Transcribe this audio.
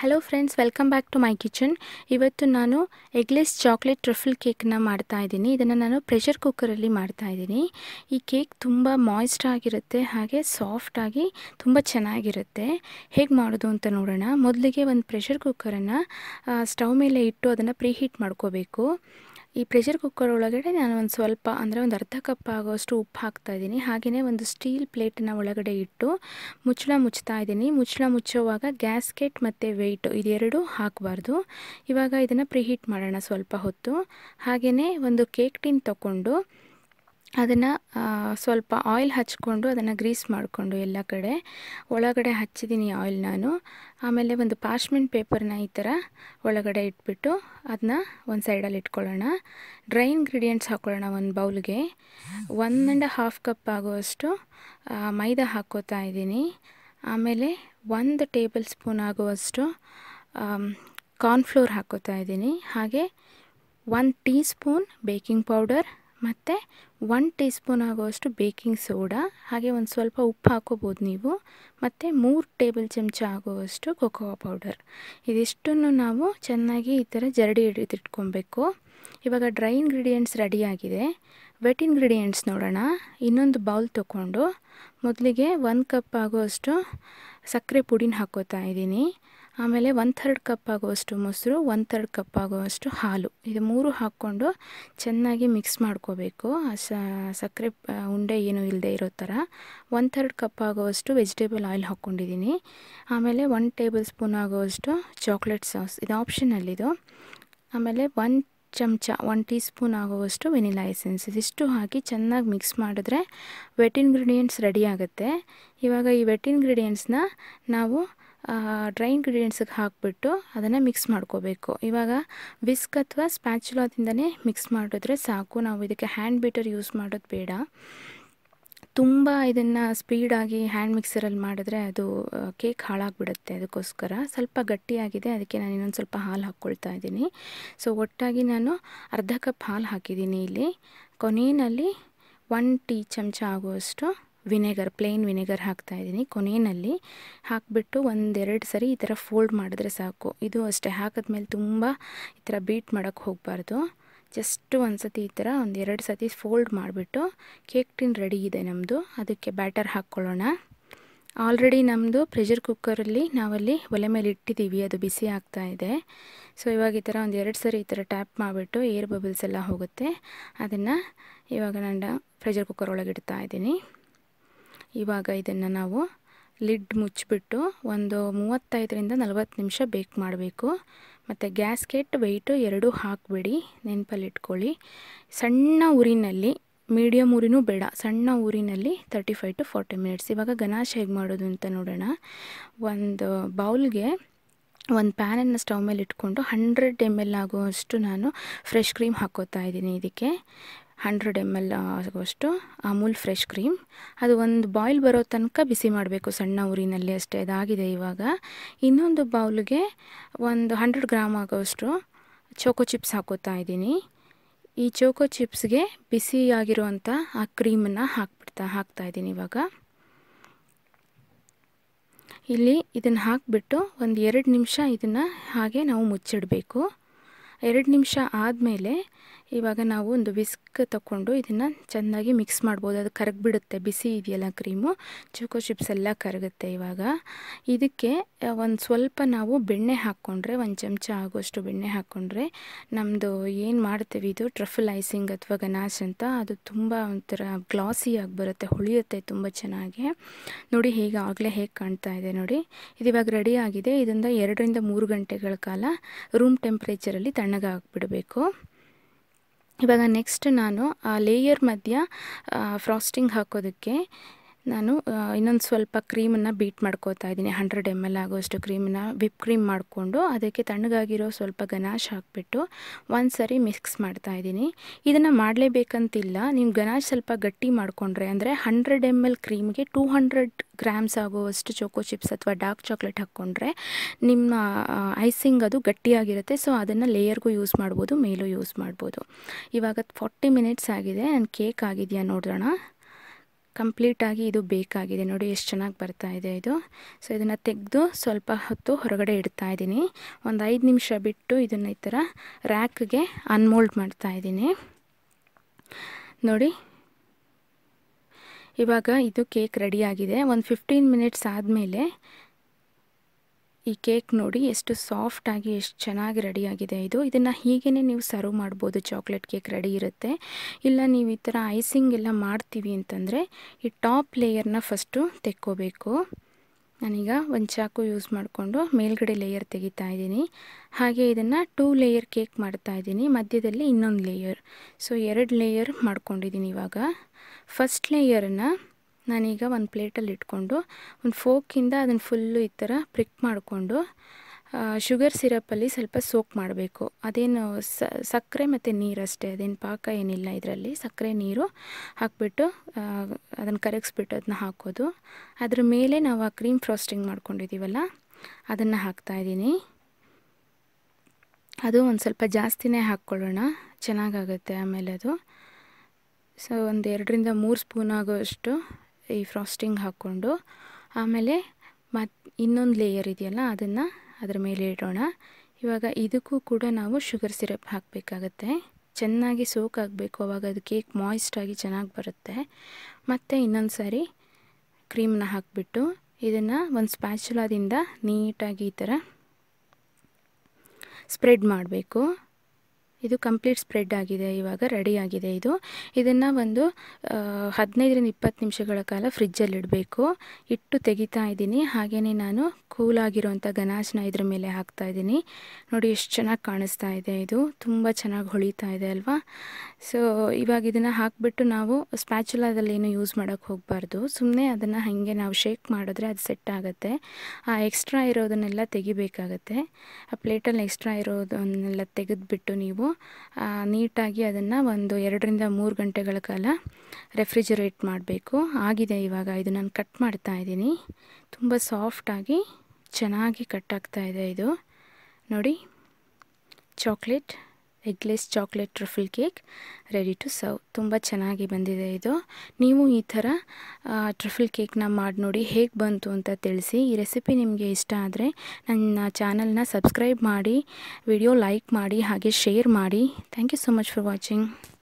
hello friends welcome back to my kitchen ಇವತ್ತು ನಾನು eggless chocolate truffle ಕೇಕ್ನ ಮಾಡ್ತಾ ಇದ್ದೀನಿ ಇದನ್ನು ನಾನು ಪ್ರೆಷರ್ ಕುಕ್ಕರಲ್ಲಿ ಮಾಡ್ತಾ ಇದ್ದೀನಿ ಈ ಕೇಕ್ ತುಂಬ ಮಾಯ್ಸ್ಟ್ ಆಗಿರುತ್ತೆ ಹಾಗೆ ಸಾಫ್ಟಾಗಿ ತುಂಬ ಚೆನ್ನಾಗಿರುತ್ತೆ ಹೇಗೆ ಮಾಡೋದು ಅಂತ ನೋಡೋಣ ಮೊದಲಿಗೆ ಒಂದು ಪ್ರೆಷರ್ ಕುಕ್ಕರನ್ನು ಸ್ಟವ್ ಮೇಲೆ ಇಟ್ಟು ಅದನ್ನು ಪ್ರೀ ಹೀಟ್ ಮಾಡ್ಕೋಬೇಕು ಈ ಪ್ರೆಷರ್ ಕುಕ್ಕರ್ ಒಳಗಡೆ ನಾನು ಒಂದು ಸ್ವಲ್ಪ ಅಂದರೆ ಒಂದು ಅರ್ಧ ಕಪ್ ಆಗೋಷ್ಟು ಉಪ್ಪು ಇದ್ದೀನಿ ಹಾಗೆಯೇ ಒಂದು ಸ್ಟೀಲ್ ಪ್ಲೇಟನ್ನ ಒಳಗಡೆ ಇಟ್ಟು ಮುಚ್ಚಳ ಮುಚ್ತಾ ಇದ್ದೀನಿ ಮುಚ್ಚಳ ಮುಚ್ಚೋವಾಗ ಗ್ಯಾಸ್ಕೆಟ್ ಮತ್ತು ವೆಯ್ಟು ಇದೆರಡೂ ಹಾಕಬಾರ್ದು ಇವಾಗ ಇದನ್ನು ಪ್ರಿಹೀಟ್ ಮಾಡೋಣ ಸ್ವಲ್ಪ ಹೊತ್ತು ಹಾಗೆಯೇ ಒಂದು ಕೇಕ್ ಟಿನ್ ತಗೊಂಡು ಅದನ್ನು ಸ್ವಲ್ಪ ಆಯಿಲ್ ಹಚ್ಕೊಂಡು ಅದನ್ನು ಗ್ರೀಸ್ ಮಾಡಿಕೊಂಡು ಎಲ್ಲ ಕಡೆ ಒಳಗಡೆ ಹಚ್ಚಿದ್ದೀನಿ ಆಯಿಲ್ ನಾನು ಆಮೇಲೆ ಒಂದು ಪಾರ್ಶ್ಮೆಂಟ್ ಪೇಪರ್ನ ಈ ಥರ ಒಳಗಡೆ ಇಟ್ಬಿಟ್ಟು ಅದನ್ನ ಒಂದು ಸೈಡಲ್ಲಿ ಇಟ್ಕೊಳ್ಳೋಣ ಡ್ರೈ ಇಂಗ್ರೀಡಿಯೆಂಟ್ಸ್ ಹಾಕ್ಕೊಳ್ಳೋಣ ಒಂದು ಬೌಲ್ಗೆ ಒನ್ ಆ್ಯಂಡ್ ಹಾಫ್ ಕಪ್ ಆಗುವಷ್ಟು ಮೈದಾ ಹಾಕೋತಾ ಇದ್ದೀನಿ ಆಮೇಲೆ ಒಂದು ಟೇಬಲ್ ಸ್ಪೂನ್ ಆಗುವಷ್ಟು ಕಾರ್ನ್ಫ್ಲೋರ್ ಹಾಕೋತಾ ಇದ್ದೀನಿ ಹಾಗೆ one teaspoon baking powder ಮತ್ತು ಒನ್ ಟೀ ಸ್ಪೂನ್ ಆಗುವಷ್ಟು ಬೇಕಿಂಗ್ ಸೋಡಾ ಹಾಗೆ ಒಂದು ಸ್ವಲ್ಪ ಉಪ್ಪು ಹಾಕೋಬೋದು ನೀವು ಮತ್ತು ಮೂರು ಟೇಬಲ್ ಚಮಚ ಆಗುವಷ್ಟು ಕೊಕೋ ಪೌಡರ್ ಇದಿಷ್ಟನ್ನು ನಾವು ಚೆನ್ನಾಗಿ ಈ ಥರ ಜರಡಿ ಹಿಡಿದಿಟ್ಕೊಬೇಕು ಇವಾಗ ಡ್ರೈ ಇಂಗ್ರೀಡಿಯೆಂಟ್ಸ್ ರೆಡಿಯಾಗಿದೆ ವೆಟ್ ಇಂಗ್ರೀಡಿಯೆಂಟ್ಸ್ ನೋಡೋಣ ಇನ್ನೊಂದು ಬೌಲ್ ತಗೊಂಡು ಮೊದಲಿಗೆ ಒಂದು ಕಪ್ ಆಗುವಷ್ಟು ಸಕ್ಕರೆ ಪುಡಿನ ಹಾಕೋತಾ ಇದ್ದೀನಿ ಆಮೇಲೆ ಒನ್ ಥರ್ಡ್ ಕಪ್ ಆಗುವಷ್ಟು ಮೊಸರು ಒನ್ ಥರ್ಡ್ ಕಪ್ ಆಗುವಷ್ಟು ಹಾಲು ಇದು ಮೂರು ಹಾಕ್ಕೊಂಡು ಚೆನ್ನಾಗಿ ಮಿಕ್ಸ್ ಮಾಡ್ಕೋಬೇಕು ಸಕ್ಕರೆ ಉಂಡೆ ಏನೂ ಇಲ್ಲದೆ ಇರೋ ಥರ ಒನ್ ಥರ್ಡ್ ಕಪ್ ಆಗುವಷ್ಟು ವೆಜಿಟೇಬಲ್ ಆಯಿಲ್ ಹಾಕ್ಕೊಂಡಿದ್ದೀನಿ ಆಮೇಲೆ ಒನ್ ಟೇಬಲ್ ಸ್ಪೂನ್ ಆಗುವಷ್ಟು ಚಾಕ್ಲೇಟ್ ಸಾಸ್ ಇದು ಆಪ್ಷನಲ್ಲಿದು ಇದು ಆಮೇಲೆ ಒನ್ ಚಮಚ ಒನ್ ಟೀ ಸ್ಪೂನ್ ಆಗುವಷ್ಟು ವೆನಿಲಾ ಎಸೆನ್ಸ್ ಇದಿಷ್ಟು ಹಾಕಿ ಚೆನ್ನಾಗಿ ಮಿಕ್ಸ್ ಮಾಡಿದ್ರೆ ವೆಟ್ ಇಂಗ್ರೀಡಿಯೆಂಟ್ಸ್ ರೆಡಿ ಆಗುತ್ತೆ ಇವಾಗ ಈ ವೆಟ್ ಇಂಗ್ರೀಡಿಯೆಂಟ್ಸ್ನ ನಾವು ಡ್ರೈ ಇಂಗ್ರೀಡಿಯೆಂಟ್ಸಿಗೆ ಹಾಕಿಬಿಟ್ಟು ಅದನ್ನು ಮಿಕ್ಸ್ ಮಾಡ್ಕೋಬೇಕು ಇವಾಗ ವಿಸ್ಕ್ ಅಥವಾ ಸ್ಪ್ಯಾಚುಲಾದಿಂದನೇ ಮಿಕ್ಸ್ ಮಾಡಿದ್ರೆ ಸಾಕು ನಾವು ಇದಕ್ಕೆ ಹ್ಯಾಂಡ್ ಬೀಟರ್ ಯೂಸ್ ಮಾಡೋದು ಬೇಡ ತುಂಬ ಇದನ್ನು ಸ್ಪೀಡಾಗಿ ಹ್ಯಾಂಡ್ ಮಿಕ್ಸರಲ್ಲಿ ಮಾಡಿದ್ರೆ ಅದು ಕೇಕ್ ಹಾಳಾಗ್ಬಿಡುತ್ತೆ ಅದಕ್ಕೋಸ್ಕರ ಸ್ವಲ್ಪ ಗಟ್ಟಿಯಾಗಿದೆ ಅದಕ್ಕೆ ನಾನು ಇನ್ನೊಂದು ಸ್ವಲ್ಪ ಹಾಲು ಹಾಕ್ಕೊಳ್ತಾ ಇದ್ದೀನಿ ಸೊ ಒಟ್ಟಾಗಿ ನಾನು ಅರ್ಧ ಕಪ್ ಹಾಲು ಹಾಕಿದ್ದೀನಿ ಇಲ್ಲಿ ಕೊನೆಯಲ್ಲಿ ಒನ್ ಟೀ ಚಮಚ ಆಗುವಷ್ಟು ವಿನೆಗರ್ ಪ್ಲೇನ್ ವಿನೆಗರ್ ಹಾಕ್ತಾ ಇದ್ದೀನಿ ಕೊನೆಯಲ್ಲಿ ಹಾಕಿಬಿಟ್ಟು ಒಂದೆರಡು ಸರಿ ಈ ಥರ ಫೋಲ್ಡ್ ಮಾಡಿದ್ರೆ ಸಾಕು ಇದು ಅಷ್ಟೇ ಹಾಕಿದ್ಮೇಲೆ ತುಂಬ ಈ ಥರ ಬೀಟ್ ಮಾಡೋಕ್ಕೆ ಹೋಗಬಾರ್ದು ಜಸ್ಟ್ ಒಂದು ಸತಿ ಈ ಥರ ಒಂದು ಎರಡು ಸತಿ ಫೋಲ್ಡ್ ಮಾಡಿಬಿಟ್ಟು ಕೇಕ್ ಟಿನ್ ರೆಡಿ ಇದೆ ನಮ್ಮದು ಅದಕ್ಕೆ ಬ್ಯಾಟರ್ ಹಾಕ್ಕೊಳ್ಳೋಣ ಆಲ್ರೆಡಿ ನಮ್ಮದು ಪ್ರೆಷರ್ ಕುಕ್ಕರಲ್ಲಿ ನಾವಲ್ಲಿ ಒಲೆ ಮೇಲೆ ಇಟ್ಟಿದ್ದೀವಿ ಅದು ಬಿಸಿ ಆಗ್ತಾ ಇದೆ ಸೊ ಇವಾಗ ಈ ಥರ ಒಂದು ಎರಡು ಸರಿ ಈ ಥರ ಟ್ಯಾಪ್ ಮಾಡಿಬಿಟ್ಟು ಏರ್ ಬಬಲ್ಸ್ ಎಲ್ಲ ಹೋಗುತ್ತೆ ಅದನ್ನು ಇವಾಗ ನಾನು ಪ್ರೆಷರ್ ಕುಕ್ಕರ್ ಒಳಗೆ ಇಡ್ತಾ ಇದ್ದೀನಿ ಇವಾಗ ಇದನ್ನು ನಾವು ಲಿಡ್ ಮುಚ್ಚಿಬಿಟ್ಟು ಒಂದು ಮೂವತ್ತೈದರಿಂದ ನಲವತ್ತು ನಿಮಿಷ ಬೇಕ್ ಮಾಡಬೇಕು ಮತ್ತು ಗ್ಯಾಸ್ಕೆಟ್ ವೆಯ್ಟು ಎರಡೂ ಹಾಕಬೇಡಿ ನೆನಪಲ್ಲಿಟ್ಕೊಳ್ಳಿ ಸಣ್ಣ ಉರಿನಲ್ಲಿ ಮೀಡಿಯಮ್ ಊರಿನೂ ಬೇಡ ಸಣ್ಣ ಊರಿನಲ್ಲಿ thirty five to forty minutes ಇವಾಗ ಗನಾಶ್ ಹೇಗೆ ಮಾಡೋದು ಅಂತ ನೋಡೋಣ ಒಂದು ಬೌಲ್ಗೆ ಒಂದು ಪ್ಯಾನನ್ನು ಸ್ಟವ್ ಮೇಲೆ ಇಟ್ಕೊಂಡು ಹಂಡ್ರೆಡ್ ಎಮ್ ಎಲ್ ಆಗುವಷ್ಟು ನಾನು ಫ್ರೆಶ್ ಕ್ರೀಮ್ ಹಾಕೋತಾ ಇದ್ದೀನಿ ಇದಕ್ಕೆ ಹಂಡ್ರೆಡ್ ಎಮ್ ಎಲ್ ಆಗುವಷ್ಟು ಅಮೂಲ್ ಫ್ರೆಶ್ ಕ್ರೀಮ್ ಅದು ಒಂದು ಬಾಯ್ಲ್ ಬರೋ ತನಕ ಬಿಸಿ ಮಾಡಬೇಕು ಸಣ್ಣ ಊರಿನಲ್ಲಿ ಅಷ್ಟೇ ಅದಾಗಿದೆ ಇವಾಗ ಇನ್ನೊಂದು ಬೌಲ್ಗೆ ಒಂದು ಹಂಡ್ರೆಡ್ ಗ್ರಾಮ್ ಆಗೋಷ್ಟು ಚೋಕೋ ಚಿಪ್ಸ್ ಹಾಕೋತಾ ಇದ್ದೀನಿ ಈ ಚೋಕೋ ಚಿಪ್ಸ್ಗೆ ಬಿಸಿಯಾಗಿರುವಂಥ ಆ ಕ್ರೀಮನ್ನು ಹಾಕ್ಬಿಡ್ತಾ ಹಾಕ್ತಾ ಇದ್ದೀನಿ ಇವಾಗ ಇಲ್ಲಿ ಇದನ್ನು ಹಾಕಿಬಿಟ್ಟು ಒಂದು ಎರಡು ನಿಮಿಷ ಇದನ್ನು ಹಾಗೆ ನಾವು ಮುಚ್ಚಿಡಬೇಕು ಎರಡು ನಿಮಿಷ ಆದಮೇಲೆ ಇವಾಗ ನಾವು ಒಂದು ವಿಸ್ಕ್ ತಗೊಂಡು ಇದನ್ನು ಚೆನ್ನಾಗಿ ಮಿಕ್ಸ್ ಮಾಡ್ಬೋದು ಅದು ಕರಗಿಬಿಡುತ್ತೆ ಬಿಸಿ ಇದೆಯಲ್ಲ ಕ್ರೀಮು ಚೋಕೋ ಚಿಪ್ಸ್ ಎಲ್ಲ ಕರಗುತ್ತೆ ಇವಾಗ ಇದಕ್ಕೆ ಒಂದು ಸ್ವಲ್ಪ ನಾವು ಬೆಣ್ಣೆ ಹಾಕ್ಕೊಂಡ್ರೆ ಒಂದು ಚಮಚ ಆಗೋಷ್ಟು ಬೆಣ್ಣೆ ಹಾಕ್ಕೊಂಡ್ರೆ ನಮ್ಮದು ಏನು ಮಾಡ್ತೀವಿ ಇದು ಟ್ರಫಲ್ ಐಸಿಂಗ್ ಅಥವಾ ಗನಾಶ್ ಅಂತ ಅದು ತುಂಬ ಒಂಥರ ಗ್ಲಾಸಿಯಾಗಿ ಬರುತ್ತೆ ಹೊಳಿಯುತ್ತೆ ತುಂಬ ಚೆನ್ನಾಗಿ ನೋಡಿ ಹೀಗೆ ಆಗಲೇ ಹೇಗೆ ಕಾಣ್ತಾ ಇದೆ ನೋಡಿ ಇದು ಇವಾಗ ರೆಡಿ ಆಗಿದೆ ಇದರಿಂದ ಎರಡರಿಂದ ಮೂರು ಗಂಟೆಗಳ ಕಾಲ ರೂಮ್ ಟೆಂಪ್ರೇಚರಲ್ಲಿ ತಣ್ಣಗಾಗ್ಬಿಡಬೇಕು ಇವಾಗ ನೆಕ್ಸ್ಟ್ ನಾನು ಲೇಯರ್ ಮಧ್ಯ ಫ್ರಾಸ್ಟಿಂಗ್ ಹಾಕೋದಕ್ಕೆ ನಾನು ಇನ್ನೊಂದು ಸ್ವಲ್ಪ ಕ್ರೀಮನ್ನು ಬೀಟ್ ಮಾಡ್ಕೋತಾ ಇದ್ದೀನಿ ಹಂಡ್ರೆಡ್ ಎಮ್ ಎಲ್ ಆಗೋಷ್ಟು ಕ್ರೀಮನ್ನ ವಿಪ್ ಕ್ರೀಮ್ ಮಾಡಿಕೊಂಡು ಅದಕ್ಕೆ ತಣ್ಣಗಾಗಿರೋ ಸ್ವಲ್ಪ ಗನಾಶ್ ಹಾಕಿಬಿಟ್ಟು ಒಂದು ಸರಿ ಮಿಕ್ಸ್ ಮಾಡ್ತಾ ಇದ್ದೀನಿ ಇದನ್ನು ಮಾಡಲೇಬೇಕಂತಿಲ್ಲ ನೀವು ಗನಾಶ್ ಸ್ವಲ್ಪ ಗಟ್ಟಿ ಮಾಡಿಕೊಂಡ್ರೆ ಅಂದರೆ ಹಂಡ್ರೆಡ್ ಎಮ್ ಎಲ್ ಕ್ರೀಮ್ಗೆ ಟೂ ಹಂಡ್ರೆಡ್ ಗ್ರಾಮ್ಸ್ ಆಗುವಷ್ಟು ಚೋಕೋ ಚಿಪ್ಸ್ ಅಥವಾ ಡಾರ್ಕ್ ಚಾಕ್ಲೇಟ್ ಹಾಕ್ಕೊಂಡ್ರೆ ನಿಮ್ಮ ಐಸಿಂಗ್ ಅದು ಗಟ್ಟಿಯಾಗಿರುತ್ತೆ ಸೊ ಅದನ್ನು ಲೇಯರ್ಗೂ ಯೂಸ್ ಮಾಡ್ಬೋದು ಮೇಲೂ ಯೂಸ್ ಮಾಡ್ಬೋದು ಇವಾಗ ಫಾರ್ಟಿ ಮಿನಿಟ್ಸ್ ಆಗಿದೆ ನಾನು ಕೇಕ್ ಆಗಿದೆಯಾ ನೋಡೋಣ ಕಂಪ್ಲೀಟಾಗಿ ಇದು ಬೇಕಾಗಿದೆ ನೋಡಿ ಎಷ್ಟು ಚೆನ್ನಾಗಿ ಬರ್ತಾ ಇದೆ ಇದು ಸೊ ಇದನ್ನು ತೆಗೆದು ಸ್ವಲ್ಪ ಹೊತ್ತು ಹೊರಗಡೆ ಇಡ್ತಾ ಇದ್ದೀನಿ ಒಂದು ಐದು ನಿಮಿಷ ಬಿಟ್ಟು ಇದನ್ನು ಈ ಥರ ರ್ಯಾಕ್ಗೆ ಅನ್ಮೋಲ್ಡ್ ಮಾಡ್ತಾ ಇದ್ದೀನಿ ನೋಡಿ ಇವಾಗ ಇದು ಕೇಕ್ ರೆಡಿಯಾಗಿದೆ ಒಂದು ಫಿಫ್ಟೀನ್ ಮಿನಿಟ್ಸ್ ಆದಮೇಲೆ ಈ ಕೇಕ್ ನೋಡಿ ಎಷ್ಟು ಸಾಫ್ಟಾಗಿ ಎಷ್ಟು ಚೆನ್ನಾಗಿ ರೆಡಿಯಾಗಿದೆ ಇದು ಇದನ್ನು ಹೀಗೇ ನೀವು ಸರ್ವ್ ಮಾಡ್ಬೋದು ಚಾಕ್ಲೇಟ್ ಕೇಕ್ ರೆಡಿ ಇರುತ್ತೆ ಇಲ್ಲ ನೀವು ಈ ಥರ ಐಸಿಂಗ್ ಎಲ್ಲ ಮಾಡ್ತೀವಿ ಅಂತಂದರೆ ಈ ಟಾಪ್ ಲೇಯರ್ನ ಫಸ್ಟು ತೆಕ್ಕೋಬೇಕು ನಾನೀಗ ಒಂದು ಚಾಕು ಯೂಸ್ ಮಾಡಿಕೊಂಡು ಮೇಲ್ಗಡೆ ಲೇಯರ್ ತೆಗಿತಾ ಇದ್ದೀನಿ ಹಾಗೆ ಇದನ್ನು ಟೂ ಲೇಯರ್ ಕೇಕ್ ಮಾಡ್ತಾ ಇದ್ದೀನಿ ಮಧ್ಯದಲ್ಲಿ ಇನ್ನೊಂದು ಲೇಯರ್ ಸೊ ಎರಡು ಲೇಯರ್ ಮಾಡ್ಕೊಂಡಿದ್ದೀನಿ ಇವಾಗ ಫಸ್ಟ್ ಲೇಯರನ್ನು ನಾನೀಗ ಒಂದು ಪ್ಲೇಟಲ್ಲಿ ಇಟ್ಕೊಂಡು ಒಂದು ಫೋಕಿಂದ ಅದನ್ನು ಫುಲ್ಲು ಈ ಥರ ಪ್ರಿಕ್ ಮಾಡಿಕೊಂಡು ಶುಗರ್ ಸಿರಪ್ಪಲ್ಲಿ ಸ್ವಲ್ಪ ಸೋಕ್ ಮಾಡಬೇಕು ಅದೇನು ಸಕ್ಕರೆ ಮತ್ತು ನೀರಷ್ಟೇ ಅದೇನು ಪಾಕ ಏನಿಲ್ಲ ಇದರಲ್ಲಿ ಸಕ್ಕರೆ ನೀರು ಹಾಕ್ಬಿಟ್ಟು ಅದನ್ನು ಕರಗಿಸ್ಬಿಟ್ಟು ಅದನ್ನ ಹಾಕೋದು ಅದ್ರ ಮೇಲೆ ನಾವು ಆ ಕ್ರೀಮ್ ಫ್ರಾಸ್ಟಿಂಗ್ ಮಾಡ್ಕೊಂಡಿದ್ದೀವಲ್ಲ ಅದನ್ನು ಹಾಕ್ತಾಯಿದ್ದೀನಿ ಅದು ಒಂದು ಸ್ವಲ್ಪ ಜಾಸ್ತಿನೇ ಹಾಕ್ಕೊಳ್ಳೋಣ ಚೆನ್ನಾಗಾಗುತ್ತೆ ಆಮೇಲೆ ಅದು ಸೊ ಒಂದು ಎರಡರಿಂದ ಮೂರು ಸ್ಪೂನ್ ಆಗುವಷ್ಟು ಈ ಫ್ರಾಸ್ಟಿಂಗ್ ಹಾಕ್ಕೊಂಡು ಆಮೇಲೆ ಮತ್ತು ಇನ್ನೊಂದು ಲೇಯರ್ ಇದೆಯಲ್ಲ ಅದನ್ನು ಅದರ ಮೇಲೆ ಇಡೋಣ ಇವಾಗ ಇದಕ್ಕೂ ಕೂಡ ನಾವು ಶುಗರ್ ಸಿರಪ್ ಹಾಕಬೇಕಾಗತ್ತೆ ಚೆನ್ನಾಗಿ ಸೋಕ್ ಆಗಬೇಕು ಅವಾಗ ಅದು ಕೇಕ್ ಆಗಿ ಚೆನ್ನಾಗಿ ಬರುತ್ತೆ ಮತ್ತು ಇನ್ನೊಂದು ಸಾರಿ ಕ್ರೀಮ್ನ ಹಾಕಿಬಿಟ್ಟು ಇದನ್ನು ಒಂದು ಸ್ಪ್ಯಾಚುಲಾದಿಂದ ನೀಟಾಗಿ ಈ ಥರ ಸ್ಪ್ರೆಡ್ ಮಾಡಬೇಕು ಇದು ಕಂಪ್ಲೀಟ್ ಸ್ಪ್ರೆಡ್ ಆಗಿದೆ ಇವಾಗ ರೆಡಿ ಆಗಿದೆ ಇದು ಇದನ್ನು ಒಂದು ಹದಿನೈದರಿಂದ ಇಪ್ಪತ್ತು ನಿಮಿಷಗಳ ಕಾಲ ಫ್ರಿಜ್ಜಲ್ಲಿ ಇಡಬೇಕು ಇಟ್ಟು ತೆಗಿತಾ ಇದ್ದೀನಿ ಹಾಗೆಯೇ ನಾನು ಕೂಲಾಗಿರುವಂಥ ಗನಾಜನ ಇದ್ರ ಮೇಲೆ ಹಾಕ್ತಾ ಇದ್ದೀನಿ ನೋಡಿ ಎಷ್ಟು ಚೆನ್ನಾಗಿ ಕಾಣಿಸ್ತಾ ಇದೆ ಇದು ತುಂಬ ಚೆನ್ನಾಗಿ ಹೊಳಿತಾ ಇದೆ ಅಲ್ವಾ ಸೊ ಇವಾಗ ಇದನ್ನು ಹಾಕಿಬಿಟ್ಟು ನಾವು ಸ್ಪ್ಯಾಚುಲಾದಲ್ಲಿ ಏನು ಯೂಸ್ ಮಾಡೋಕ್ಕೆ ಹೋಗಬಾರ್ದು ಸುಮ್ಮನೆ ಅದನ್ನು ಹಾಗೆ ನಾವು ಶೇಕ್ ಮಾಡಿದ್ರೆ ಅದು ಸೆಟ್ ಆಗುತ್ತೆ ಆ ಎಕ್ಸ್ಟ್ರಾ ಇರೋದನ್ನೆಲ್ಲ ತೆಗಿಬೇಕಾಗತ್ತೆ ಆ ಪ್ಲೇಟಲ್ಲಿ ಎಕ್ಸ್ಟ್ರಾ ಇರೋದನ್ನೆಲ್ಲ ತೆಗೆದುಬಿಟ್ಟು ನೀವು ನೀಟಾಗಿ ಅದನ್ನು ಒಂದು ಎರಡರಿಂದ ಮೂರು ಗಂಟೆಗಳ ಕಾಲ ರೆಫ್ರಿಜರೇಟ್ ಮಾಡಬೇಕು ಆಗಿದೆ ಇವಾಗ ಇದು ನಾನು ಕಟ್ ಮಾಡ್ತಾ ಇದ್ದೀನಿ ತುಂಬ ಸಾಫ್ಟಾಗಿ ಚೆನ್ನಾಗಿ ಕಟ್ ಆಗ್ತಾ ಇದೆ ಇದು ನೋಡಿ chocolate eggless chocolate truffle cake ready to serve ತುಂಬ ಚೆನ್ನಾಗಿ ಬಂದಿದೆ ಇದು ನೀವು ಈ ಥರ ಟ್ರಫಲ್ ಕೇಕ್ನ ಮಾಡಿ ನೋಡಿ ಹೇಗೆ ಬಂತು ಅಂತ ತಿಳಿಸಿ ಈ ರೆಸಿಪಿ ನಿಮಗೆ ಇಷ್ಟ ಆದರೆ ನನ್ನ ಚಾನಲ್ನ ಸಬ್ಸ್ಕ್ರೈಬ್ ಮಾಡಿ ವಿಡಿಯೋ ಲೈಕ್ ಮಾಡಿ ಹಾಗೆ ಶೇರ್ ಮಾಡಿ thank you so much for watching